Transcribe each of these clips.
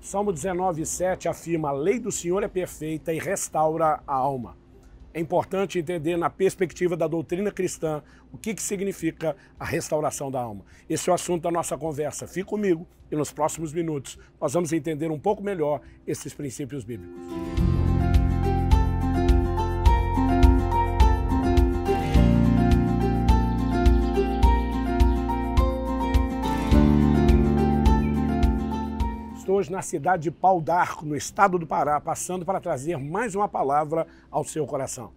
Salmo 19:7 afirma: A lei do Senhor é perfeita e restaura a alma. É importante entender, na perspectiva da doutrina cristã, o que, que significa a restauração da alma. Esse é o assunto da nossa conversa. Fique comigo e nos próximos minutos nós vamos entender um pouco melhor esses princípios bíblicos. na cidade de Pau d'Arco, no estado do Pará, passando para trazer mais uma palavra ao seu coração.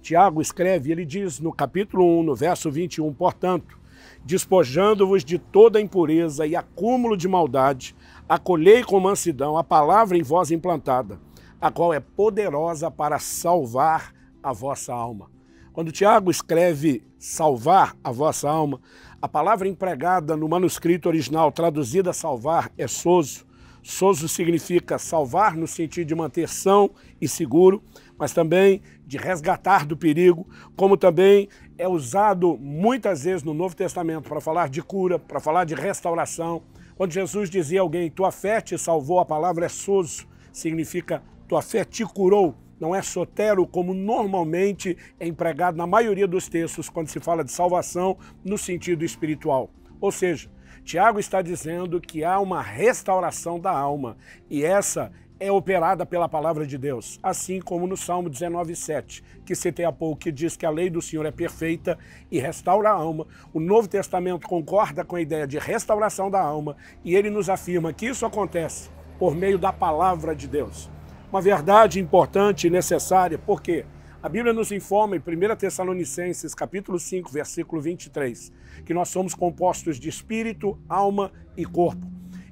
Tiago escreve, ele diz no capítulo 1, no verso 21, portanto, despojando-vos de toda impureza e acúmulo de maldade, acolhei com mansidão a palavra em vós implantada, a qual é poderosa para salvar a vossa alma. Quando Tiago escreve salvar a vossa alma, a palavra empregada no manuscrito original traduzida salvar é soso, Soso significa salvar no sentido de manter são e seguro, mas também de resgatar do perigo, como também é usado muitas vezes no Novo Testamento para falar de cura, para falar de restauração. Quando Jesus dizia a alguém, tua fé te salvou, a palavra é soso, significa tua fé te curou, não é sotero como normalmente é empregado na maioria dos textos quando se fala de salvação no sentido espiritual. Ou seja, Tiago está dizendo que há uma restauração da alma e essa é operada pela palavra de Deus, assim como no Salmo 19:7, que citei há pouco, que diz que a lei do Senhor é perfeita e restaura a alma. O Novo Testamento concorda com a ideia de restauração da alma e ele nos afirma que isso acontece por meio da palavra de Deus. Uma verdade importante e necessária, por quê? Porque a Bíblia nos informa em 1 Tessalonicenses, capítulo 5, versículo 23, que nós somos compostos de espírito, alma e corpo.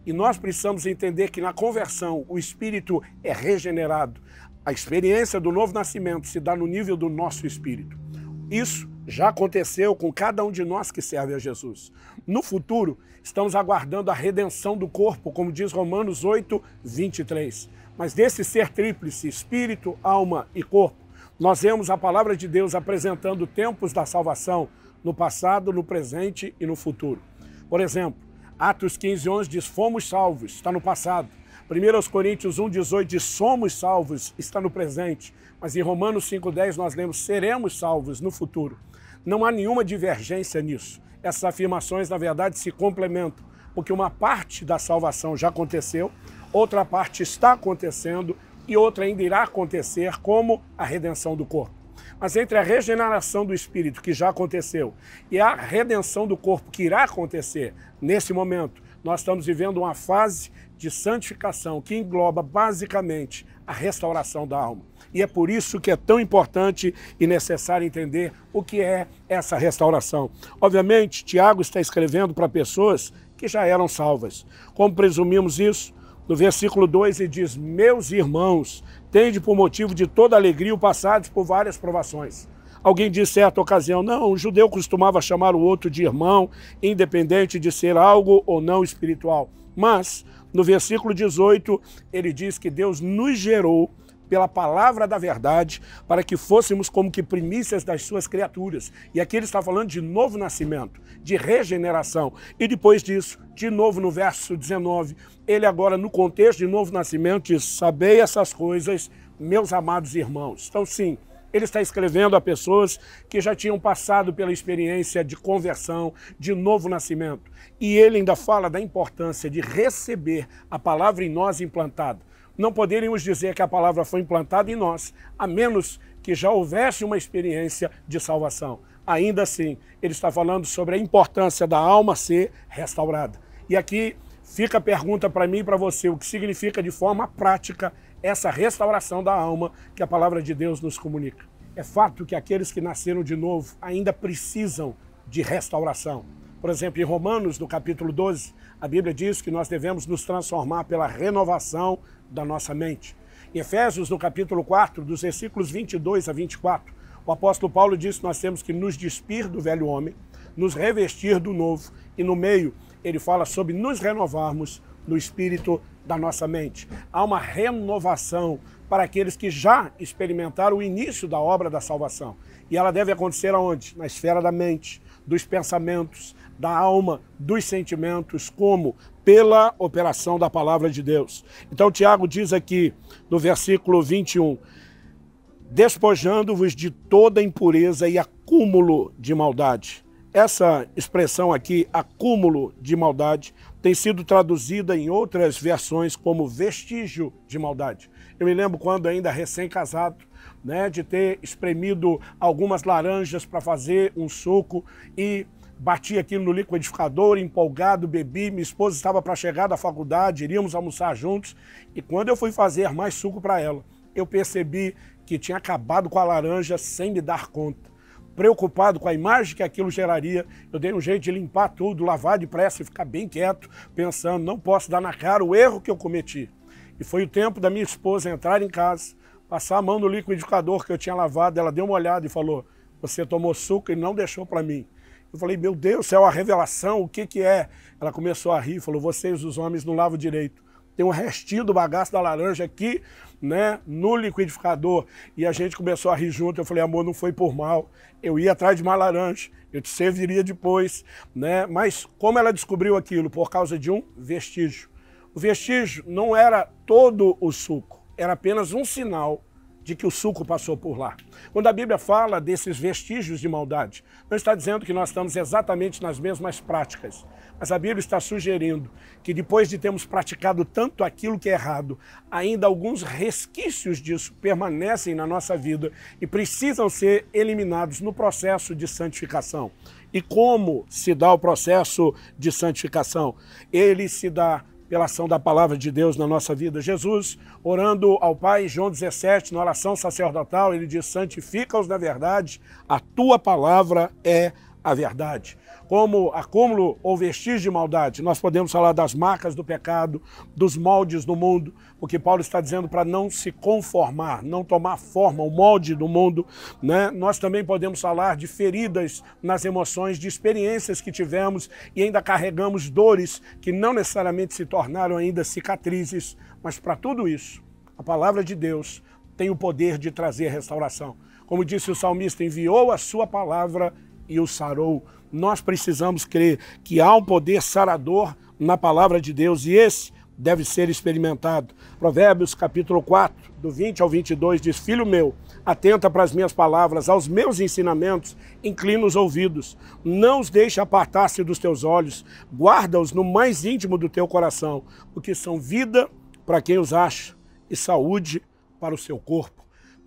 E nós precisamos entender que na conversão o espírito é regenerado. A experiência do novo nascimento se dá no nível do nosso espírito. Isso já aconteceu com cada um de nós que serve a Jesus. No futuro, estamos aguardando a redenção do corpo, como diz Romanos 8, 23. Mas desse ser tríplice, espírito, alma e corpo, nós vemos a palavra de Deus apresentando tempos da salvação no passado, no presente e no futuro. Por exemplo, Atos 15, 11 diz: Fomos salvos, está no passado. 1 Coríntios 1, 18 diz: Somos salvos, está no presente. Mas em Romanos 5, 10 nós lemos: Seremos salvos no futuro. Não há nenhuma divergência nisso. Essas afirmações, na verdade, se complementam, porque uma parte da salvação já aconteceu, outra parte está acontecendo e outra ainda irá acontecer, como a redenção do corpo. Mas entre a regeneração do espírito, que já aconteceu, e a redenção do corpo, que irá acontecer nesse momento, nós estamos vivendo uma fase de santificação que engloba basicamente a restauração da alma. E é por isso que é tão importante e necessário entender o que é essa restauração. Obviamente, Tiago está escrevendo para pessoas que já eram salvas. Como presumimos isso? No versículo 2 ele diz: Meus irmãos, tende por motivo de toda alegria o passados por várias provações. Alguém disse certa ocasião, não, o judeu costumava chamar o outro de irmão, independente de ser algo ou não espiritual. Mas, no versículo 18, ele diz que Deus nos gerou pela palavra da verdade, para que fôssemos como que primícias das suas criaturas. E aqui ele está falando de novo nascimento, de regeneração. E depois disso, de novo no verso 19, ele agora no contexto de novo nascimento diz: "Sabei essas coisas, meus amados irmãos". Então sim, ele está escrevendo a pessoas que já tinham passado pela experiência de conversão, de novo nascimento. E ele ainda fala da importância de receber a palavra em nós implantada não poderíamos dizer que a palavra foi implantada em nós, a menos que já houvesse uma experiência de salvação. Ainda assim, ele está falando sobre a importância da alma ser restaurada. E aqui fica a pergunta para mim e para você: o que significa de forma prática essa restauração da alma que a palavra de Deus nos comunica? É fato que aqueles que nasceram de novo ainda precisam de restauração. Por exemplo, em Romanos, no capítulo 12, a Bíblia diz que nós devemos nos transformar pela renovação da nossa mente. Em Efésios, no capítulo 4, dos versículos 22 a 24, o apóstolo Paulo diz que nós temos que nos despir do velho homem, nos revestir do novo, e no meio ele fala sobre nos renovarmos no espírito da nossa mente. Há uma renovação para aqueles que já experimentaram o início da obra da salvação. E ela deve acontecer aonde? Na esfera da mente, dos pensamentos, da alma, dos sentimentos, como? Pela operação da palavra de Deus. Então, Tiago diz aqui no versículo 21 despojando-vos de toda impureza e acúmulo de maldade. Essa expressão aqui, acúmulo de maldade, tem sido traduzida em outras versões como vestígio de maldade. Eu me lembro quando ainda recém-casado, né, de ter espremido algumas laranjas para fazer um suco e bati aquilo no liquidificador, empolgado, bebi, minha esposa estava para chegar da faculdade, iríamos almoçar juntos, e quando eu fui fazer mais suco para ela, eu percebi que tinha acabado com a laranja sem me dar conta preocupado com a imagem que aquilo geraria, eu dei um jeito de limpar tudo, lavar depressa e ficar bem quieto, pensando, não posso dar na cara o erro que eu cometi. E foi o tempo da minha esposa entrar em casa, passar a mão no liquidificador que eu tinha lavado, ela deu uma olhada e falou: "Você tomou suco e não deixou para mim". Eu falei: "Meu Deus, é uma revelação, o que que é?". Ela começou a rir, e falou: "Vocês os homens não lavam direito" tem um restinho do bagaço da laranja aqui, né, no liquidificador. E a gente começou a rir junto. Eu falei, amor, não foi por mal. Eu ia atrás de uma laranja, eu te serviria depois, né? Mas como ela descobriu aquilo? Por causa de um vestígio. O vestígio não era todo o suco, era apenas um sinal de que o suco passou por lá. Quando a Bíblia fala desses vestígios de maldade, não está dizendo que nós estamos exatamente nas mesmas práticas, mas a Bíblia está sugerindo que depois de termos praticado tanto aquilo que é errado, ainda alguns resquícios disso permanecem na nossa vida e precisam ser eliminados no processo de santificação. E como se dá o processo de santificação? Ele se dá pela ação da palavra de Deus na nossa vida. Jesus, orando ao Pai, João 17, na oração sacerdotal, ele diz: Santifica-os na verdade, a tua palavra é a verdade. Como acúmulo ou vestígio de maldade, nós podemos falar das marcas do pecado, dos moldes do mundo, o que Paulo está dizendo para não se conformar, não tomar forma, o molde do mundo. Né? Nós também podemos falar de feridas nas emoções, de experiências que tivemos e ainda carregamos dores que não necessariamente se tornaram ainda cicatrizes, mas para tudo isso, a palavra de Deus tem o poder de trazer restauração. Como disse o salmista, enviou a sua palavra e o sarou. Nós precisamos crer que há um poder sarador na palavra de Deus e esse deve ser experimentado. Provérbios capítulo 4, do 20 ao 22 diz: Filho meu, atenta para as minhas palavras, aos meus ensinamentos, inclina os ouvidos. Não os deixe apartar-se dos teus olhos, guarda-os no mais íntimo do teu coração, porque são vida para quem os acha e saúde para o seu corpo.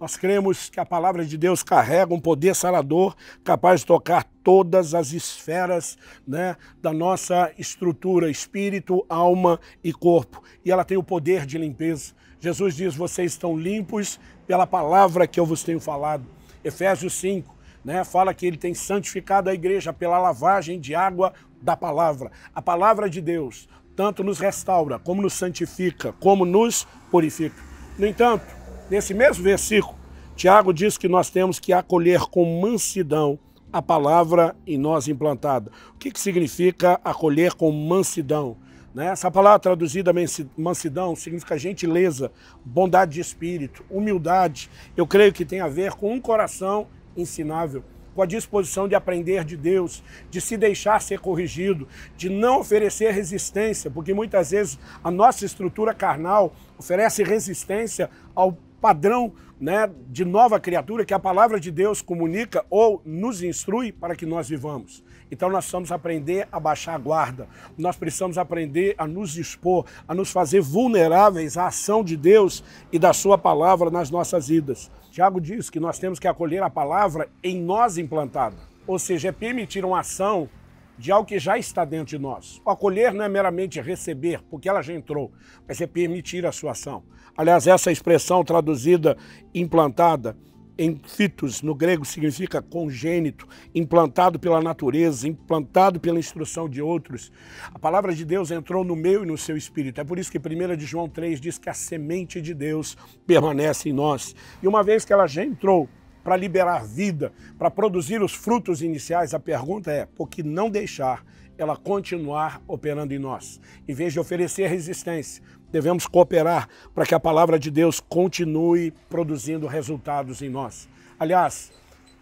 Nós cremos que a palavra de Deus carrega um poder sarador capaz de tocar todas as esferas né, da nossa estrutura, espírito, alma e corpo. E ela tem o poder de limpeza. Jesus diz: Vocês estão limpos pela palavra que eu vos tenho falado. Efésios 5. Né, fala que ele tem santificado a igreja pela lavagem de água da palavra. A palavra de Deus tanto nos restaura, como nos santifica, como nos purifica. No entanto, Nesse mesmo versículo, Tiago diz que nós temos que acolher com mansidão a palavra em nós implantada. O que, que significa acolher com mansidão? Né? Essa palavra traduzida mansidão significa gentileza, bondade de espírito, humildade. Eu creio que tem a ver com um coração ensinável, com a disposição de aprender de Deus, de se deixar ser corrigido, de não oferecer resistência, porque muitas vezes a nossa estrutura carnal oferece resistência ao padrão né, de nova criatura que a palavra de Deus comunica ou nos instrui para que nós vivamos. Então nós precisamos aprender a baixar a guarda, nós precisamos aprender a nos expor, a nos fazer vulneráveis à ação de Deus e da Sua palavra nas nossas vidas. Tiago diz que nós temos que acolher a palavra em nós implantada, ou seja, é permitir uma ação de algo que já está dentro de nós. O acolher não é meramente receber, porque ela já entrou, mas é permitir a sua ação. Aliás, essa expressão traduzida implantada em fitos, no grego, significa congênito, implantado pela natureza, implantado pela instrução de outros. A palavra de Deus entrou no meu e no seu espírito. É por isso que 1 de João 3 diz que a semente de Deus permanece em nós. E uma vez que ela já entrou, para liberar vida, para produzir os frutos iniciais, a pergunta é: por que não deixar ela continuar operando em nós? Em vez de oferecer resistência, devemos cooperar para que a palavra de Deus continue produzindo resultados em nós. Aliás,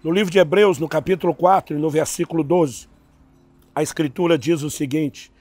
no livro de Hebreus, no capítulo 4 e no versículo 12, a Escritura diz o seguinte: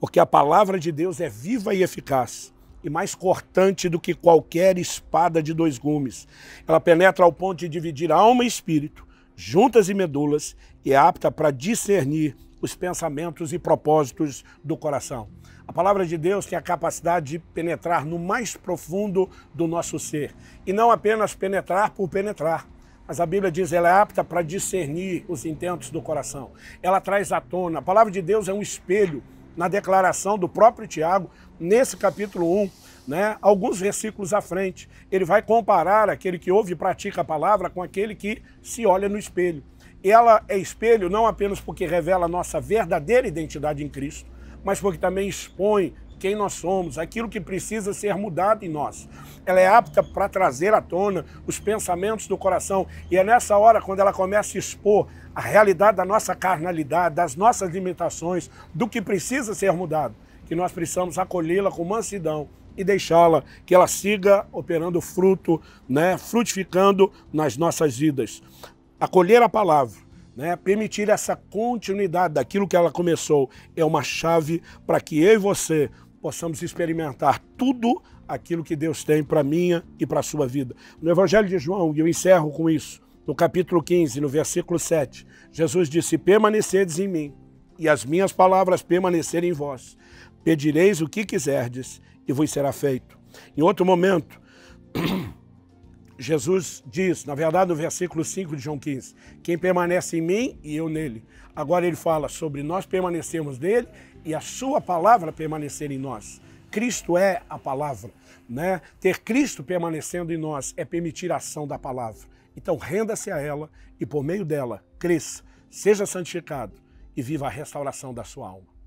porque a palavra de Deus é viva e eficaz e mais cortante do que qualquer espada de dois gumes. Ela penetra ao ponto de dividir alma e espírito, juntas e medulas, e é apta para discernir os pensamentos e propósitos do coração. A palavra de Deus tem a capacidade de penetrar no mais profundo do nosso ser, e não apenas penetrar por penetrar. Mas a Bíblia diz ela é apta para discernir os intentos do coração. Ela traz à tona. A palavra de Deus é um espelho na declaração do próprio Tiago, nesse capítulo 1, né, alguns versículos à frente, ele vai comparar aquele que ouve e pratica a palavra com aquele que se olha no espelho. Ela é espelho não apenas porque revela a nossa verdadeira identidade em Cristo, mas porque também expõe quem nós somos, aquilo que precisa ser mudado em nós. Ela é apta para trazer à tona os pensamentos do coração. E é nessa hora, quando ela começa a expor a realidade da nossa carnalidade, das nossas limitações, do que precisa ser mudado, que nós precisamos acolhê-la com mansidão e deixá-la que ela siga operando fruto, né, frutificando nas nossas vidas. Acolher a palavra né, permitir essa continuidade daquilo que ela começou é uma chave para que eu e você possamos experimentar tudo aquilo que Deus tem para minha e para a sua vida. No Evangelho de João, e eu encerro com isso, no capítulo 15, no versículo 7, Jesus disse: Permanecedes em mim, e as minhas palavras permanecerem em vós. Pedireis o que quiserdes, e vos será feito. Em outro momento, Jesus diz, na verdade, no versículo 5 de João 15: Quem permanece em mim e eu nele. Agora ele fala sobre nós permanecermos nele e a sua palavra permanecer em nós. Cristo é a palavra, né? Ter Cristo permanecendo em nós é permitir a ação da palavra. Então renda-se a ela e por meio dela cresça, seja santificado e viva a restauração da sua alma.